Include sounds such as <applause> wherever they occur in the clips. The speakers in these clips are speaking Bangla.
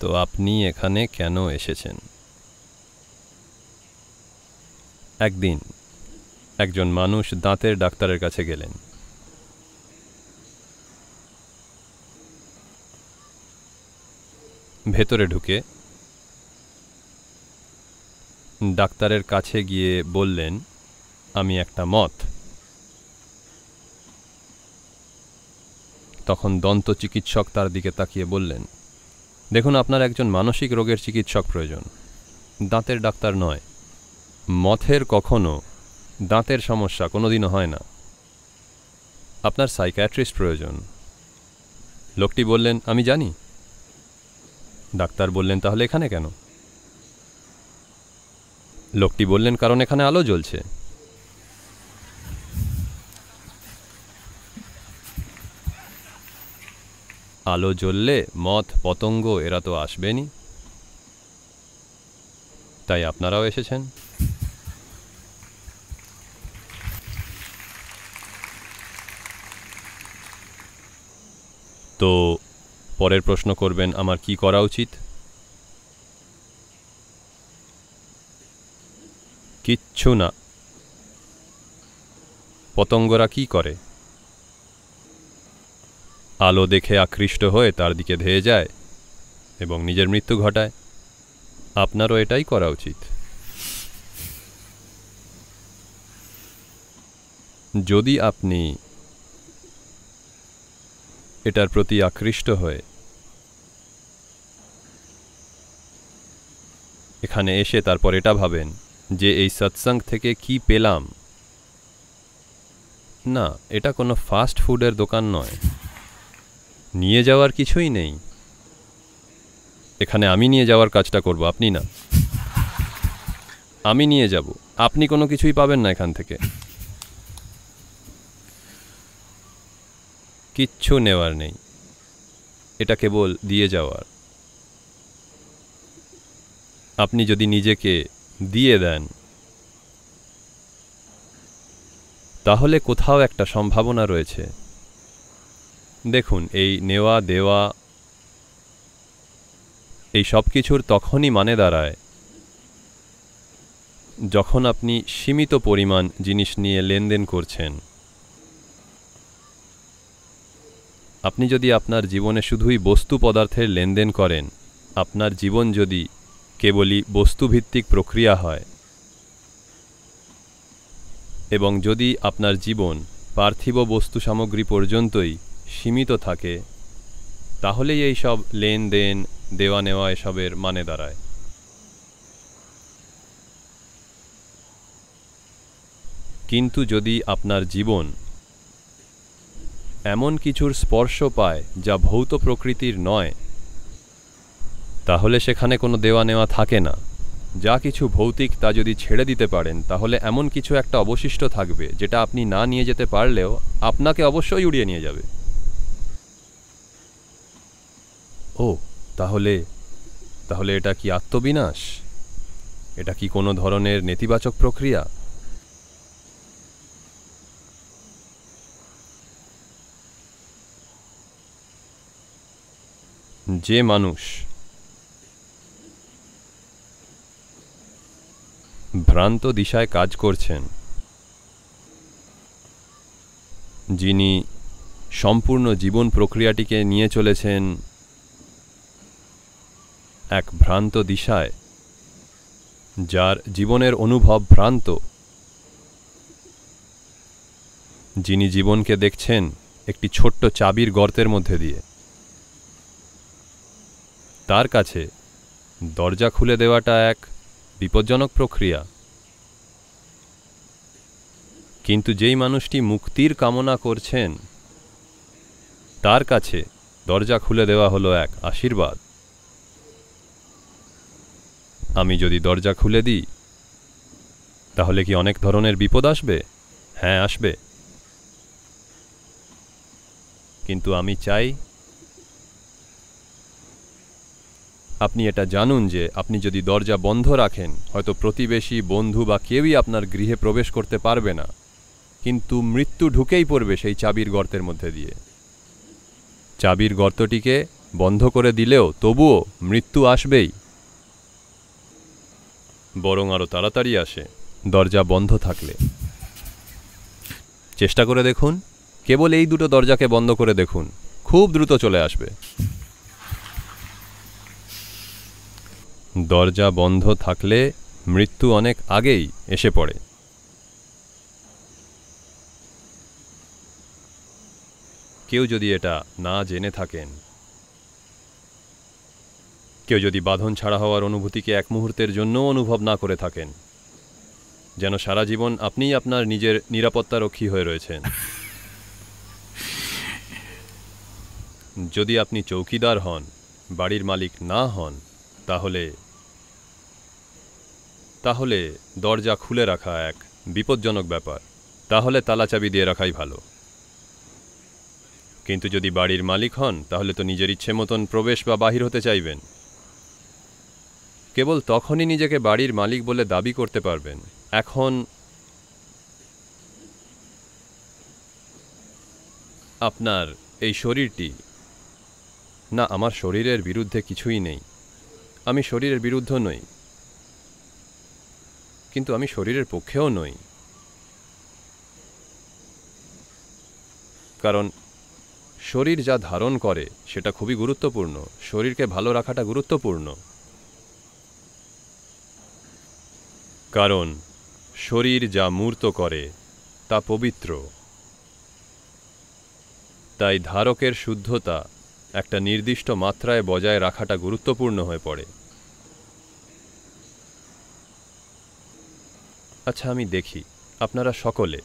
তো আপনি এখানে কেন এসেছেন একদিন একজন মানুষ দাঁতের ডাক্তারের কাছে গেলেন ভেতরে ঢুকে ডাক্তারের কাছে গিয়ে বললেন আমি একটা মত তখন দন্ত চিকিৎসক তার দিকে তাকিয়ে বললেন দেখুন আপনার একজন মানসিক রোগের চিকিৎসক প্রয়োজন দাঁতের ডাক্তার নয় মথের কখনো দাঁতের সমস্যা কোনোদিনও হয় না আপনার সাইক্যাট্রিস্ট প্রয়োজন লোকটি বললেন আমি জানি ডাক্তার বললেন তাহলে এখানে কেন লোকটি বললেন কারণ এখানে আলো জ্বলছে আলো জ্বললে মথ পতঙ্গ এরা তো আসবেনি তাই আপনারাও এসেছেন তো পরের প্রশ্ন করবেন আমার কি করা উচিত কিচ্ছু না পতঙ্গরা কি করে আলো দেখে আকৃষ্ট হয়ে তার দিকে ধেয়ে যায় এবং নিজের মৃত্যু ঘটায় আপনারও এটাই করা উচিত যদি আপনি এটার প্রতি আকৃষ্ট হয়ে এখানে এসে তারপর এটা ভাবেন যে এই সৎসং থেকে কি পেলাম না এটা কোনো ফাস্ট ফুডের দোকান নয় নিয়ে যাওয়ার কিছুই নেই এখানে আমি নিয়ে যাওয়ার কাজটা করব আপনি না আমি নিয়ে যাব আপনি কোনো কিছুই পাবেন না এখান থেকে কিচ্ছু নেওয়ার নেই এটা কেবল দিয়ে যাওয়ার আপনি যদি নিজেকে দিয়ে দেন তাহলে কোথাও একটা সম্ভাবনা রয়েছে দেখুন এই নেওয়া দেওয়া এই সব কিছুর তখনই মানে দাঁড়ায় যখন আপনি সীমিত পরিমাণ জিনিস নিয়ে লেনদেন করছেন আপনি যদি আপনার জীবনে শুধুই বস্তু পদার্থের লেনদেন করেন আপনার জীবন যদি কেবলই বস্তুভিত্তিক প্রক্রিয়া হয় এবং যদি আপনার জীবন পার্থিব বস্তু সামগ্রী পর্যন্তই সীমিত থাকে তাহলেই এই সব লেনদেন দেওয়া নেওয়া এসবের মানে দাঁড়ায় কিন্তু যদি আপনার জীবন এমন কিছুর স্পর্শ পায় যা ভৌত প্রকৃতির নয় তাহলে সেখানে কোনো দেওয়া নেওয়া থাকে না যা কিছু ভৌতিক তা যদি ছেড়ে দিতে পারেন তাহলে এমন কিছু একটা অবশিষ্ট থাকবে যেটা আপনি না নিয়ে যেতে পারলেও আপনাকে অবশ্যই উড়িয়ে নিয়ে যাবে ও তাহলে তাহলে এটা কি আত্মবিনাশ এটা কি কোনো ধরনের নেতিবাচক প্রক্রিয়া যে মানুষ ভ্রান্ত দিশায় কাজ করছেন যিনি সম্পূর্ণ জীবন প্রক্রিয়াটিকে নিয়ে চলেছেন এক ভ্রান্ত দিশায় যার জীবনের অনুভব ভ্রান্ত যিনি জীবনকে দেখছেন একটি ছোট্ট চাবির গর্তের মধ্যে দিয়ে তার কাছে দরজা খুলে দেওয়াটা এক বিপজ্জনক প্রক্রিয়া কিন্তু যেই মানুষটি মুক্তির কামনা করছেন তার কাছে দরজা খুলে দেওয়া হলো এক আশীর্বাদ আমি যদি দরজা খুলে দিই তাহলে কি অনেক ধরনের বিপদ আসবে হ্যাঁ আসবে কিন্তু আমি চাই আপনি এটা জানুন যে আপনি যদি দরজা বন্ধ রাখেন হয়তো প্রতিবেশী বন্ধু বা কেউই আপনার গৃহে প্রবেশ করতে পারবে না কিন্তু মৃত্যু ঢুকেই পড়বে সেই চাবির গর্তের মধ্যে দিয়ে চাবির গর্তটিকে বন্ধ করে দিলেও তবুও মৃত্যু আসবেই বরং আরও তাড়াতাড়ি আসে দরজা বন্ধ থাকলে চেষ্টা করে দেখুন কেবল এই দুটো দরজাকে বন্ধ করে দেখুন খুব দ্রুত চলে আসবে দরজা বন্ধ থাকলে মৃত্যু অনেক আগেই এসে পড়ে কেউ যদি এটা না জেনে থাকেন কেউ যদি বাঁধন ছাড়া হওয়ার অনুভূতিকে এক মুহূর্তের জন্য অনুভব না করে থাকেন যেন সারা জীবন আপনিই আপনার নিজের নিরাপত্তারক্ষী হয়ে রয়েছেন যদি আপনি চৌকিদার হন বাড়ির মালিক না হন তাহলে তাহলে দরজা খুলে রাখা এক বিপজ্জনক ব্যাপার তাহলে তালাচাবি দিয়ে রাখাই ভালো কিন্তু যদি বাড়ির মালিক হন তাহলে তো নিজের ইচ্ছে মতন প্রবেশ বা বাহির হতে চাইবেন কেবল তখনই নিজেকে বাড়ির মালিক বলে দাবি করতে পারবেন এখন আপনার এই শরীরটি না আমার শরীরের বিরুদ্ধে কিছুই নেই আমি শরীরের বিরুদ্ধ নই কিন্তু আমি শরীরের পক্ষেও নই কারণ শরীর যা ধারণ করে সেটা খুবই গুরুত্বপূর্ণ শরীরকে ভালো রাখাটা গুরুত্বপূর্ণ কারণ শরীর যা মূর্ত করে তা পবিত্র তাই ধারকের শুদ্ধতা একটা নির্দিষ্ট মাত্রায় বজায় রাখাটা গুরুত্বপূর্ণ হয়ে পড়ে আচ্ছা আমি দেখি আপনারা সকলে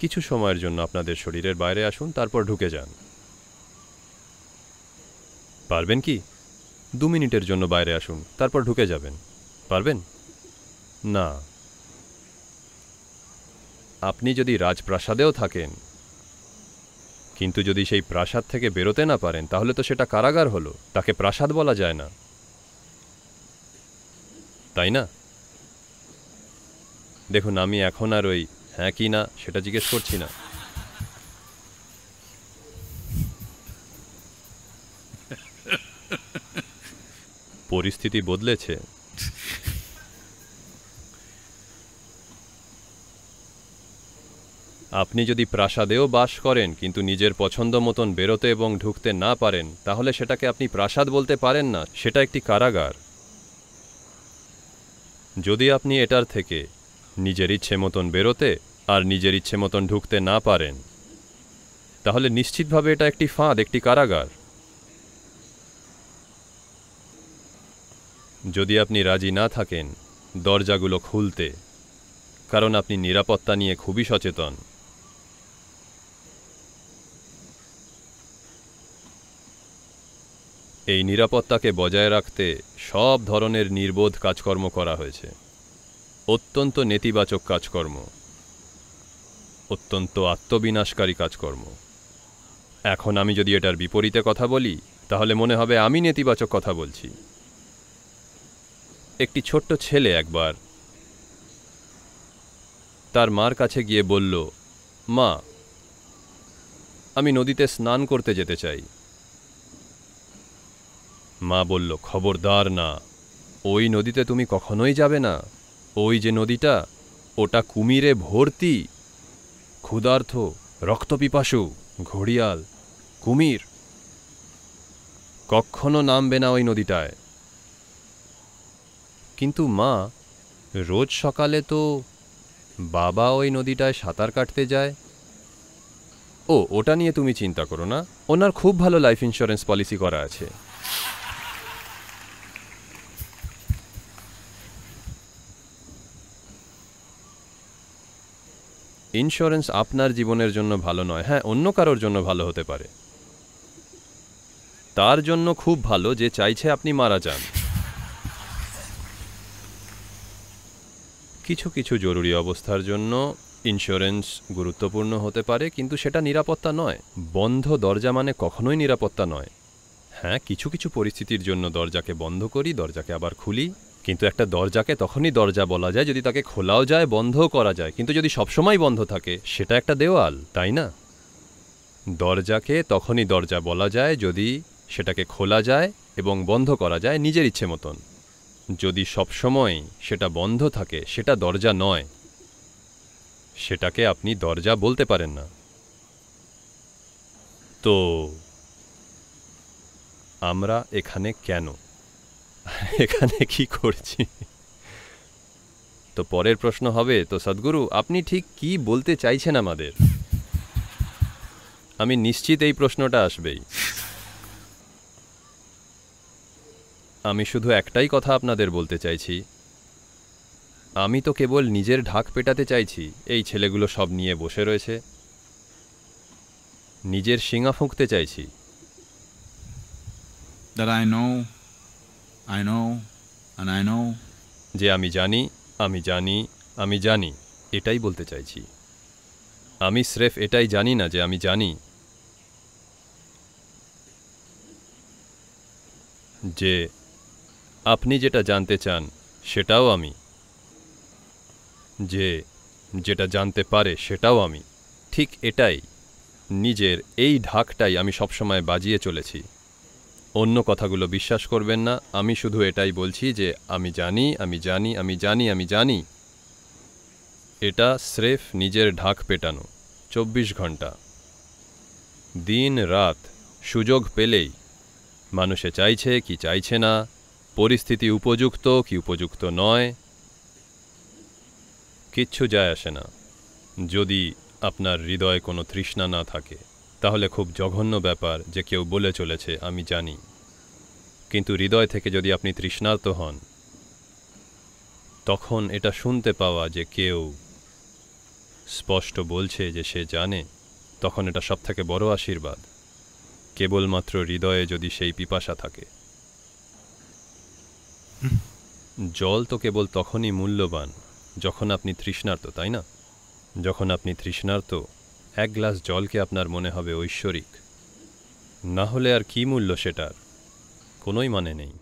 কিছু সময়ের জন্য আপনাদের শরীরের বাইরে আসুন তারপর ঢুকে যান পারবেন কি দু মিনিটের জন্য বাইরে আসুন তারপর ঢুকে যাবেন পারবেন না আপনি যদি রাজপ্রাসাদেও থাকেন কিন্তু যদি সেই প্রাসাদ থেকে বেরোতে না পারেন তাহলে তো সেটা কারাগার হলো তাকে প্রাসাদ বলা যায় না তাই না দেখুন আমি এখন আর ওই হ্যাঁ কি না সেটা জিজ্ঞেস করছি না পরিস্থিতি বদলেছে আপনি যদি প্রাসাদেও বাস করেন কিন্তু নিজের পছন্দ মতন বেরোতে এবং ঢুকতে না পারেন তাহলে সেটাকে আপনি প্রাসাদ বলতে পারেন না সেটা একটি কারাগার যদি আপনি এটার থেকে নিজের ইচ্ছে মতন বেরোতে আর নিজের ইচ্ছে মতন ঢুকতে না পারেন তাহলে নিশ্চিতভাবে এটা একটি ফাঁদ একটি কারাগার যদি আপনি রাজি না থাকেন দরজাগুলো খুলতে কারণ আপনি নিরাপত্তা নিয়ে খুবই সচেতন এই নিরাপত্তাকে বজায় রাখতে সব ধরনের নির্বোধ কাজকর্ম করা হয়েছে অত্যন্ত নেতিবাচক কাজকর্ম অত্যন্ত আত্মবিনাশকারী কাজকর্ম এখন আমি যদি এটার বিপরীতে কথা বলি তাহলে মনে হবে আমি নেতিবাচক কথা বলছি একটি ছোট্ট ছেলে একবার তার মার কাছে গিয়ে বলল মা আমি নদীতে স্নান করতে যেতে চাই মা বলল খবরদার না ওই নদীতে তুমি কখনোই যাবে না ওই যে নদীটা ওটা কুমিরে ভর্তি ক্ষুধার্থ রক্তপিপাসু ঘড়িয়াল কুমির কখনো নামবে না ওই নদীটায় কিন্তু মা রোজ সকালে তো বাবা ওই নদীটায় সাঁতার কাটতে যায় ও ওটা নিয়ে তুমি চিন্তা করো না ওনার খুব ভালো লাইফ ইন্স্যুরেন্স পলিসি করা আছে ইন্স্যুরেন্স আপনার জীবনের জন্য ভালো নয় হ্যাঁ অন্য কারোর জন্য ভালো হতে পারে তার জন্য খুব ভালো যে চাইছে আপনি মারা যান কিছু কিছু জরুরি অবস্থার জন্য ইন্স্যুরেন্স গুরুত্বপূর্ণ হতে পারে কিন্তু সেটা নিরাপত্তা নয় বন্ধ দরজা মানে কখনোই নিরাপত্তা নয় হ্যাঁ কিছু কিছু পরিস্থিতির জন্য দরজাকে বন্ধ করি দরজাকে আবার খুলি কিন্তু একটা দরজাকে তখনই দরজা বলা যায় যদি তাকে খোলাও যায় বন্ধও করা যায় কিন্তু যদি সবসময় বন্ধ থাকে সেটা একটা দেওয়াল তাই না দরজাকে তখনই দরজা বলা যায় যদি সেটাকে খোলা যায় এবং বন্ধ করা যায় নিজের ইচ্ছে মতন যদি সবসময় সেটা বন্ধ থাকে সেটা দরজা নয় সেটাকে আপনি দরজা বলতে পারেন না তো আমরা এখানে কেন <laughs> এখানে কি করছি তো পরের প্রশ্ন হবে তো সদ্গুরু আপনি ঠিক কি বলতে চাইছেন আমাদের আমি নিশ্চিত এই প্রশ্নটা আসবেই আমি শুধু একটাই কথা আপনাদের বলতে চাইছি আমি তো কেবল নিজের ঢাক পেটাতে চাইছি এই ছেলেগুলো সব নিয়ে বসে রয়েছে নিজের শিঙা ফুঁকতে চাইছি That যে আমি জানি আমি জানি আমি জানি এটাই বলতে চাইছি আমি স্রেফ এটাই জানি না যে আমি জানি যে আপনি যেটা জানতে চান সেটাও আমি যে যেটা জানতে পারে সেটাও আমি ঠিক এটাই নিজের এই ঢাকটাই আমি সবসময় বাজিয়ে চলেছি অন্য কথাগুলো বিশ্বাস করবেন না আমি শুধু এটাই বলছি যে আমি জানি আমি জানি আমি জানি আমি জানি এটা স্রেফ নিজের ঢাক পেটানো চব্বিশ ঘন্টা দিন রাত সুযোগ পেলেই মানুষে চাইছে কি চাইছে না পরিস্থিতি উপযুক্ত কি উপযুক্ত নয় কিচ্ছু যায় আসে না যদি আপনার হৃদয়ে কোনো তৃষ্ণা না থাকে তাহলে খুব জঘন্য ব্যাপার যে কেউ বলে চলেছে আমি জানি কিন্তু হৃদয় থেকে যদি আপনি তৃষ্ণার্ত হন তখন এটা শুনতে পাওয়া যে কেউ স্পষ্ট বলছে যে সে জানে তখন এটা সবথেকে বড় আশীর্বাদ কেবলমাত্র হৃদয়ে যদি সেই পিপাসা থাকে জল তো কেবল তখনই মূল্যবান যখন আপনি তৃষ্ণার্ত তাই না যখন আপনি তৃষ্ণার্ত এক গ্লাস জলকে আপনার মনে হবে ঐশ্বরিক না হলে আর কি মূল্য সেটার কোনোই মানে নেই